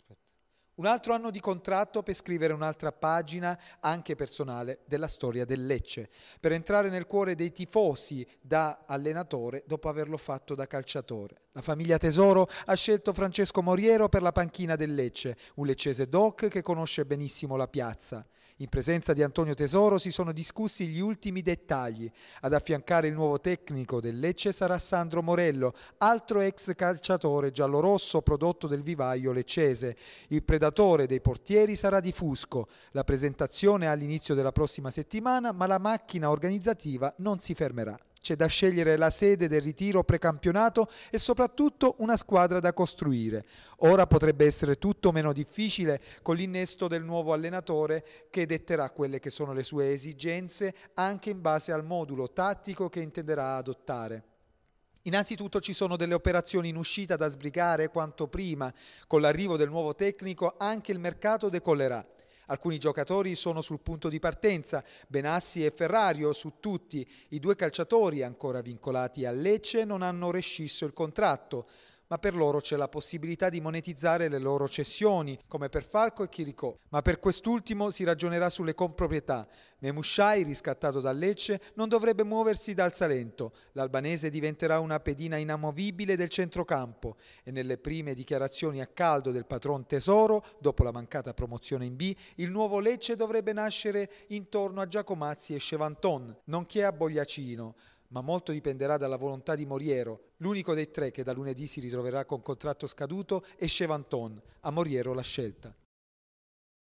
Aspetta. Un altro anno di contratto per scrivere un'altra pagina, anche personale, della storia del Lecce, per entrare nel cuore dei tifosi da allenatore dopo averlo fatto da calciatore. La famiglia Tesoro ha scelto Francesco Moriero per la panchina del Lecce, un leccese doc che conosce benissimo la piazza. In presenza di Antonio Tesoro si sono discussi gli ultimi dettagli. Ad affiancare il nuovo tecnico del Lecce sarà Sandro Morello, altro ex calciatore giallorosso prodotto del vivaio leccese. Il predatore dei portieri sarà di Fusco. La presentazione è all'inizio della prossima settimana, ma la macchina organizzativa non si fermerà. C'è da scegliere la sede del ritiro precampionato e soprattutto una squadra da costruire. Ora potrebbe essere tutto meno difficile con l'innesto del nuovo allenatore che detterà quelle che sono le sue esigenze anche in base al modulo tattico che intenderà adottare. Innanzitutto ci sono delle operazioni in uscita da sbrigare quanto prima. Con l'arrivo del nuovo tecnico anche il mercato decollerà. Alcuni giocatori sono sul punto di partenza, Benassi e Ferrario su tutti. I due calciatori ancora vincolati a Lecce non hanno rescisso il contratto ma per loro c'è la possibilità di monetizzare le loro cessioni, come per Falco e Chiricò. Ma per quest'ultimo si ragionerà sulle comproprietà. Memushai, riscattato da Lecce, non dovrebbe muoversi dal Salento. L'albanese diventerà una pedina inamovibile del centrocampo e nelle prime dichiarazioni a caldo del patron Tesoro, dopo la mancata promozione in B, il nuovo Lecce dovrebbe nascere intorno a Giacomazzi e Chevanton, nonché a Bogliacino ma molto dipenderà dalla volontà di Moriero, l'unico dei tre che da lunedì si ritroverà con contratto scaduto, e Chevanton. A Moriero la scelta.